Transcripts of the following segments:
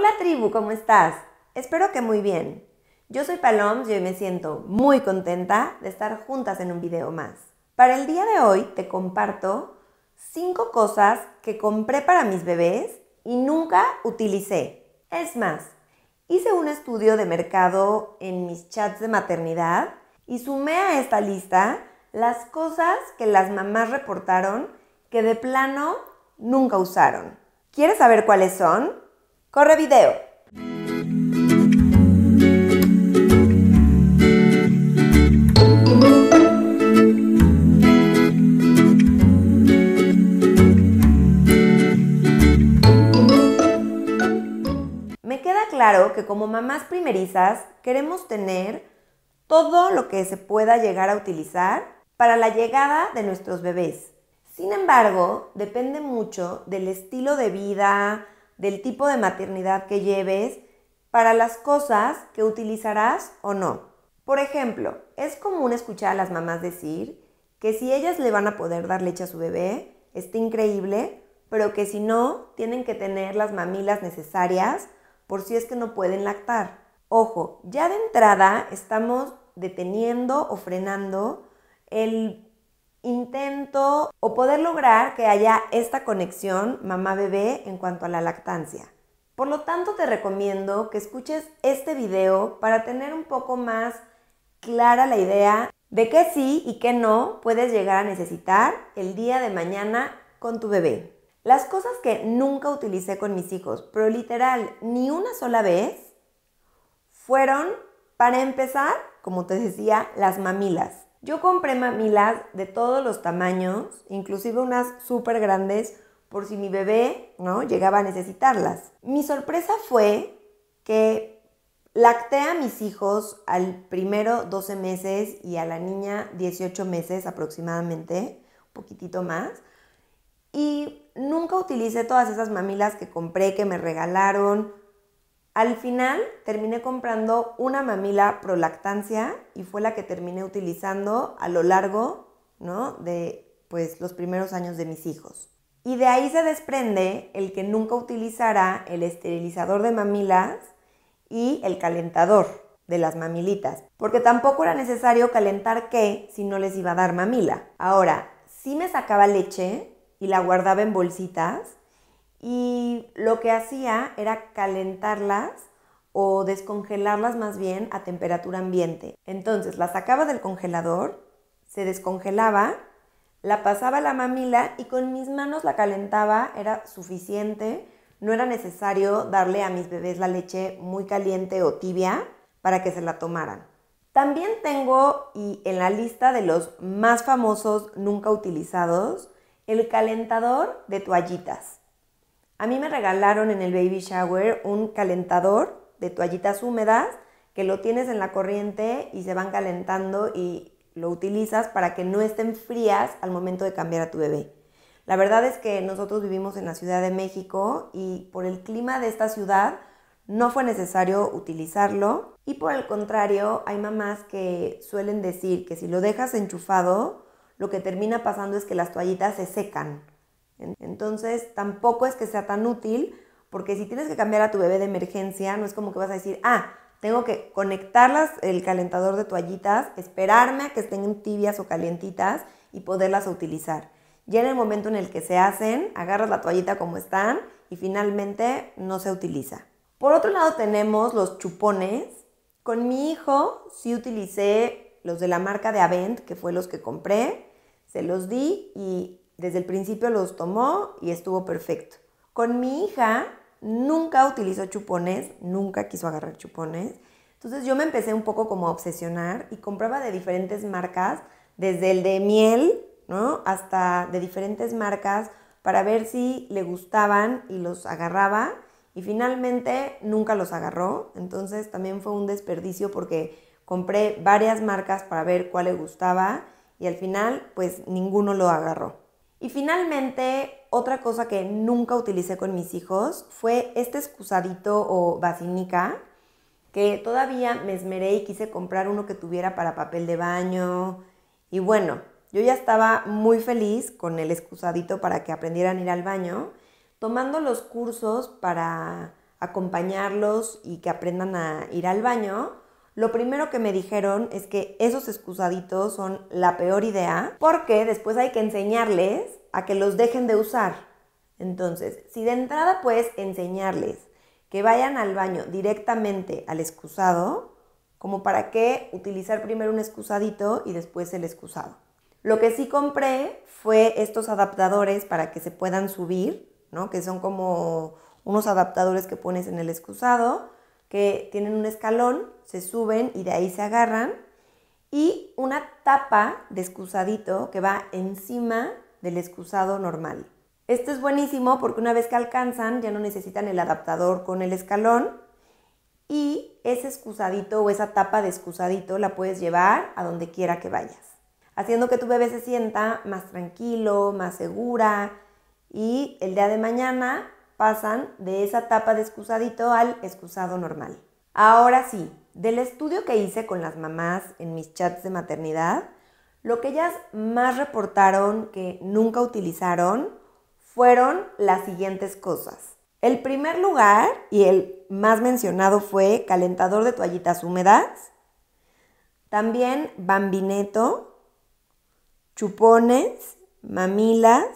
Hola tribu, ¿cómo estás? Espero que muy bien. Yo soy Paloms y hoy me siento muy contenta de estar juntas en un video más. Para el día de hoy te comparto 5 cosas que compré para mis bebés y nunca utilicé. Es más, hice un estudio de mercado en mis chats de maternidad y sumé a esta lista las cosas que las mamás reportaron que de plano nunca usaron. ¿Quieres saber cuáles son? Corre video. Me queda claro que como mamás primerizas queremos tener todo lo que se pueda llegar a utilizar para la llegada de nuestros bebés. Sin embargo, depende mucho del estilo de vida, del tipo de maternidad que lleves, para las cosas que utilizarás o no. Por ejemplo, es común escuchar a las mamás decir que si ellas le van a poder dar leche a su bebé, está increíble, pero que si no, tienen que tener las mamilas necesarias por si es que no pueden lactar. Ojo, ya de entrada estamos deteniendo o frenando el intento o poder lograr que haya esta conexión mamá-bebé en cuanto a la lactancia. Por lo tanto, te recomiendo que escuches este video para tener un poco más clara la idea de qué sí y qué no puedes llegar a necesitar el día de mañana con tu bebé. Las cosas que nunca utilicé con mis hijos, pero literal ni una sola vez, fueron, para empezar, como te decía, las mamilas. Yo compré mamilas de todos los tamaños, inclusive unas súper grandes, por si mi bebé ¿no? llegaba a necesitarlas. Mi sorpresa fue que lacté a mis hijos al primero 12 meses y a la niña 18 meses aproximadamente, un poquitito más. Y nunca utilicé todas esas mamilas que compré, que me regalaron, al final terminé comprando una mamila prolactancia y fue la que terminé utilizando a lo largo ¿no? de pues, los primeros años de mis hijos. Y de ahí se desprende el que nunca utilizará el esterilizador de mamilas y el calentador de las mamilitas, porque tampoco era necesario calentar qué si no les iba a dar mamila. Ahora, si me sacaba leche y la guardaba en bolsitas, y lo que hacía era calentarlas o descongelarlas más bien a temperatura ambiente. Entonces la sacaba del congelador, se descongelaba, la pasaba a la mamila y con mis manos la calentaba, era suficiente, no era necesario darle a mis bebés la leche muy caliente o tibia para que se la tomaran. También tengo y en la lista de los más famosos nunca utilizados, el calentador de toallitas. A mí me regalaron en el baby shower un calentador de toallitas húmedas que lo tienes en la corriente y se van calentando y lo utilizas para que no estén frías al momento de cambiar a tu bebé. La verdad es que nosotros vivimos en la Ciudad de México y por el clima de esta ciudad no fue necesario utilizarlo y por el contrario hay mamás que suelen decir que si lo dejas enchufado lo que termina pasando es que las toallitas se secan entonces, tampoco es que sea tan útil, porque si tienes que cambiar a tu bebé de emergencia, no es como que vas a decir, ah, tengo que conectarlas el calentador de toallitas, esperarme a que estén tibias o calientitas y poderlas utilizar. Ya en el momento en el que se hacen, agarras la toallita como están y finalmente no se utiliza. Por otro lado tenemos los chupones. Con mi hijo sí utilicé los de la marca de Avent, que fue los que compré, se los di y desde el principio los tomó y estuvo perfecto. Con mi hija nunca utilizó chupones, nunca quiso agarrar chupones. Entonces yo me empecé un poco como a obsesionar y compraba de diferentes marcas, desde el de miel, ¿no? Hasta de diferentes marcas para ver si le gustaban y los agarraba. Y finalmente nunca los agarró. Entonces también fue un desperdicio porque compré varias marcas para ver cuál le gustaba y al final pues ninguno lo agarró. Y finalmente, otra cosa que nunca utilicé con mis hijos fue este excusadito o vasínica que todavía me esmeré y quise comprar uno que tuviera para papel de baño. Y bueno, yo ya estaba muy feliz con el excusadito para que aprendieran a ir al baño, tomando los cursos para acompañarlos y que aprendan a ir al baño. Lo primero que me dijeron es que esos excusaditos son la peor idea porque después hay que enseñarles a que los dejen de usar. Entonces, si de entrada puedes enseñarles que vayan al baño directamente al excusado, como para qué utilizar primero un excusadito y después el excusado. Lo que sí compré fue estos adaptadores para que se puedan subir, ¿no? Que son como unos adaptadores que pones en el excusado que tienen un escalón, se suben y de ahí se agarran, y una tapa de excusadito que va encima del excusado normal. Esto es buenísimo porque una vez que alcanzan ya no necesitan el adaptador con el escalón y ese excusadito o esa tapa de excusadito la puedes llevar a donde quiera que vayas, haciendo que tu bebé se sienta más tranquilo, más segura y el día de mañana pasan de esa etapa de excusadito al excusado normal. Ahora sí, del estudio que hice con las mamás en mis chats de maternidad, lo que ellas más reportaron que nunca utilizaron fueron las siguientes cosas. El primer lugar y el más mencionado fue calentador de toallitas húmedas, también bambineto, chupones, mamilas,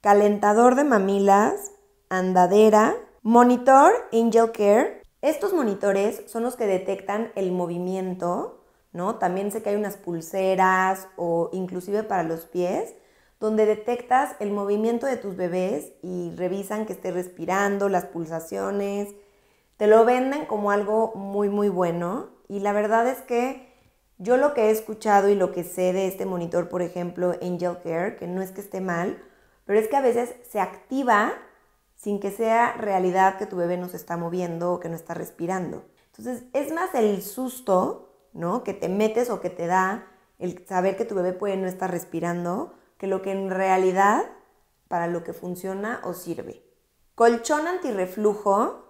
calentador de mamilas, andadera, monitor Angel Care. Estos monitores son los que detectan el movimiento, ¿no? También sé que hay unas pulseras o inclusive para los pies, donde detectas el movimiento de tus bebés y revisan que esté respirando, las pulsaciones. Te lo venden como algo muy, muy bueno. Y la verdad es que yo lo que he escuchado y lo que sé de este monitor, por ejemplo, Angel Care, que no es que esté mal, pero es que a veces se activa sin que sea realidad que tu bebé no se está moviendo o que no está respirando. Entonces, es más el susto, ¿no? Que te metes o que te da el saber que tu bebé puede no estar respirando, que lo que en realidad para lo que funciona o sirve. Colchón antirreflujo.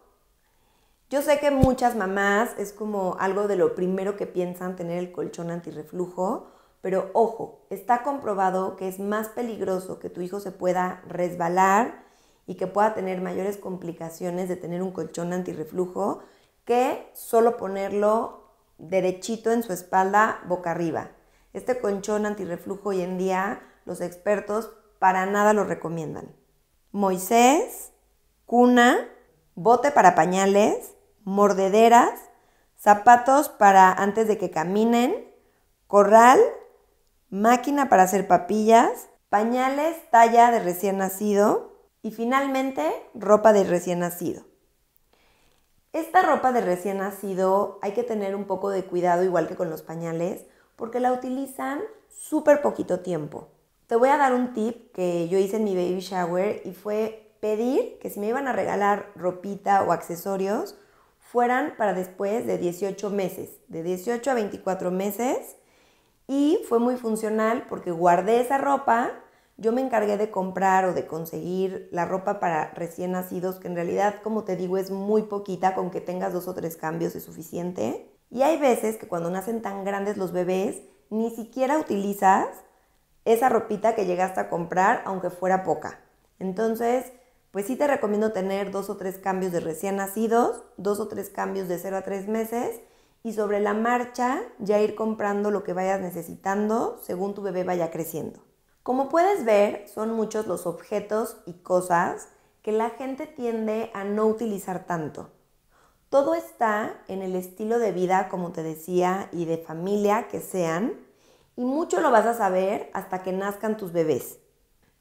Yo sé que muchas mamás es como algo de lo primero que piensan tener el colchón antirreflujo, pero ojo, está comprobado que es más peligroso que tu hijo se pueda resbalar, y que pueda tener mayores complicaciones de tener un colchón antirreflujo que solo ponerlo derechito en su espalda boca arriba. Este colchón antirreflujo hoy en día los expertos para nada lo recomiendan. Moisés, cuna, bote para pañales, mordederas, zapatos para antes de que caminen, corral, máquina para hacer papillas, pañales talla de recién nacido, y finalmente, ropa de recién nacido. Esta ropa de recién nacido hay que tener un poco de cuidado igual que con los pañales porque la utilizan súper poquito tiempo. Te voy a dar un tip que yo hice en mi baby shower y fue pedir que si me iban a regalar ropita o accesorios fueran para después de 18 meses, de 18 a 24 meses. Y fue muy funcional porque guardé esa ropa yo me encargué de comprar o de conseguir la ropa para recién nacidos, que en realidad, como te digo, es muy poquita, con que tengas dos o tres cambios es suficiente. Y hay veces que cuando nacen tan grandes los bebés, ni siquiera utilizas esa ropita que llegaste a comprar, aunque fuera poca. Entonces, pues sí te recomiendo tener dos o tres cambios de recién nacidos, dos o tres cambios de 0 a tres meses y sobre la marcha ya ir comprando lo que vayas necesitando según tu bebé vaya creciendo. Como puedes ver, son muchos los objetos y cosas que la gente tiende a no utilizar tanto. Todo está en el estilo de vida, como te decía, y de familia que sean, y mucho lo vas a saber hasta que nazcan tus bebés.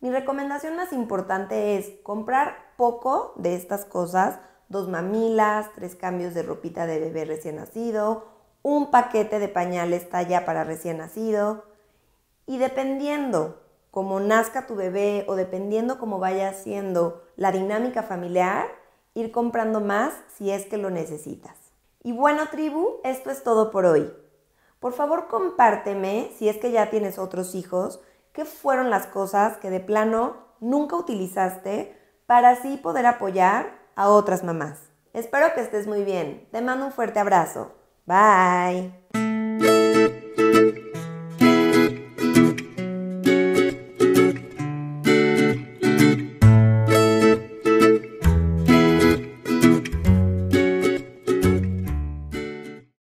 Mi recomendación más importante es comprar poco de estas cosas, dos mamilas, tres cambios de ropita de bebé recién nacido, un paquete de pañales talla para recién nacido, y dependiendo como nazca tu bebé o dependiendo cómo vaya siendo la dinámica familiar, ir comprando más si es que lo necesitas. Y bueno, tribu, esto es todo por hoy. Por favor, compárteme, si es que ya tienes otros hijos, qué fueron las cosas que de plano nunca utilizaste para así poder apoyar a otras mamás. Espero que estés muy bien. Te mando un fuerte abrazo. Bye.